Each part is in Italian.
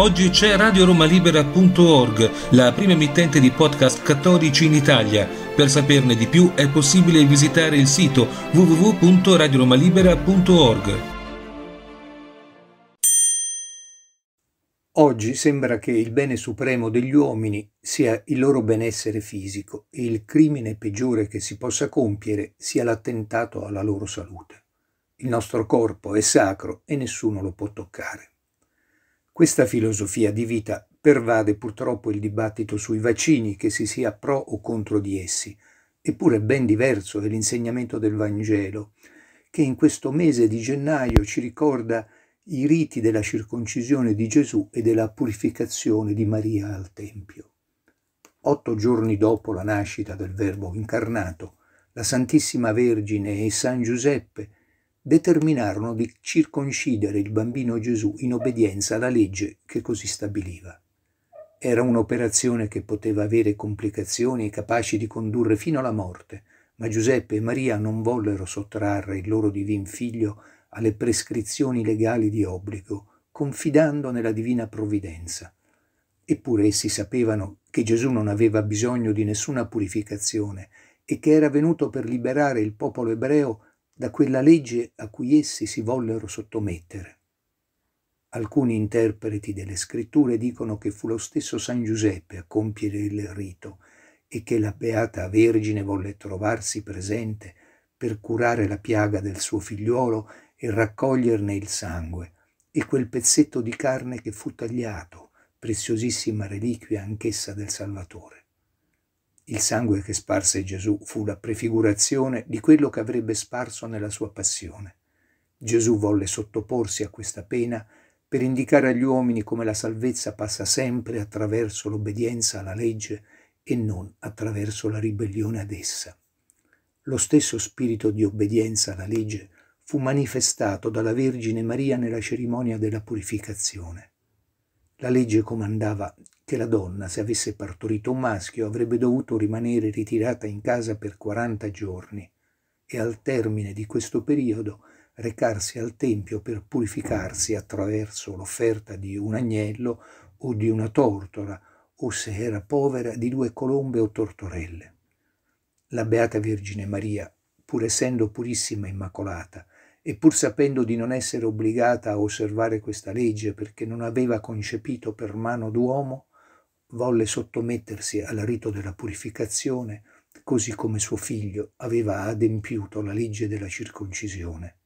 Oggi c'è radioromalibera.org, la prima emittente di podcast cattolici in Italia. Per saperne di più è possibile visitare il sito www.radioromalibera.org. Oggi sembra che il bene supremo degli uomini sia il loro benessere fisico e il crimine peggiore che si possa compiere sia l'attentato alla loro salute. Il nostro corpo è sacro e nessuno lo può toccare. Questa filosofia di vita pervade purtroppo il dibattito sui vaccini, che si sia pro o contro di essi. Eppure ben diverso è l'insegnamento del Vangelo, che in questo mese di gennaio ci ricorda i riti della circoncisione di Gesù e della purificazione di Maria al Tempio. Otto giorni dopo la nascita del Verbo incarnato, la Santissima Vergine e San Giuseppe determinarono di circoncidere il bambino Gesù in obbedienza alla legge che così stabiliva. Era un'operazione che poteva avere complicazioni e capaci di condurre fino alla morte, ma Giuseppe e Maria non vollero sottrarre il loro divin figlio alle prescrizioni legali di obbligo, confidando nella divina provvidenza. Eppure essi sapevano che Gesù non aveva bisogno di nessuna purificazione e che era venuto per liberare il popolo ebreo da quella legge a cui essi si vollero sottomettere. Alcuni interpreti delle scritture dicono che fu lo stesso San Giuseppe a compiere il rito e che la Beata Vergine volle trovarsi presente per curare la piaga del suo figliuolo e raccoglierne il sangue e quel pezzetto di carne che fu tagliato, preziosissima reliquia anch'essa del Salvatore. Il sangue che sparse Gesù fu la prefigurazione di quello che avrebbe sparso nella sua passione. Gesù volle sottoporsi a questa pena per indicare agli uomini come la salvezza passa sempre attraverso l'obbedienza alla legge e non attraverso la ribellione ad essa. Lo stesso spirito di obbedienza alla legge fu manifestato dalla Vergine Maria nella cerimonia della purificazione. La legge comandava che la donna, se avesse partorito un maschio, avrebbe dovuto rimanere ritirata in casa per 40 giorni e al termine di questo periodo recarsi al Tempio per purificarsi attraverso l'offerta di un agnello o di una tortora, o se era povera di due colombe o tortorelle. La Beata Vergine Maria, pur essendo purissima e immacolata, e pur sapendo di non essere obbligata a osservare questa legge perché non aveva concepito per mano d'uomo, volle sottomettersi al rito della purificazione, così come suo figlio aveva adempiuto la legge della circoncisione.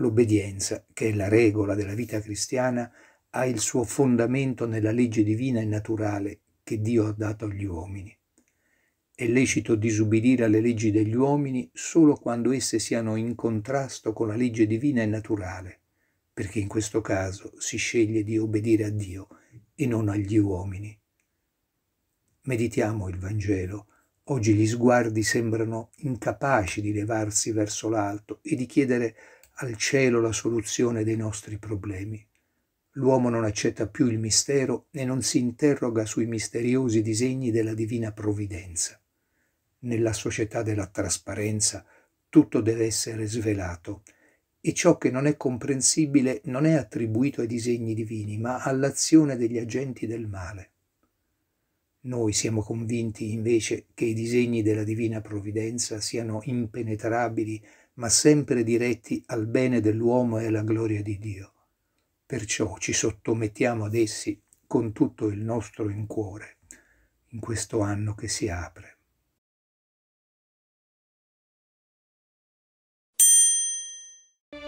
L'obbedienza, che è la regola della vita cristiana, ha il suo fondamento nella legge divina e naturale che Dio ha dato agli uomini. È lecito disubbidire alle leggi degli uomini solo quando esse siano in contrasto con la legge divina e naturale, perché in questo caso si sceglie di obbedire a Dio e non agli uomini. Meditiamo il Vangelo. Oggi gli sguardi sembrano incapaci di levarsi verso l'alto e di chiedere al cielo la soluzione dei nostri problemi. L'uomo non accetta più il mistero e non si interroga sui misteriosi disegni della divina provvidenza. Nella società della trasparenza tutto deve essere svelato e ciò che non è comprensibile non è attribuito ai disegni divini, ma all'azione degli agenti del male. Noi siamo convinti invece che i disegni della divina provvidenza siano impenetrabili, ma sempre diretti al bene dell'uomo e alla gloria di Dio. Perciò ci sottomettiamo ad essi con tutto il nostro in cuore in questo anno che si apre.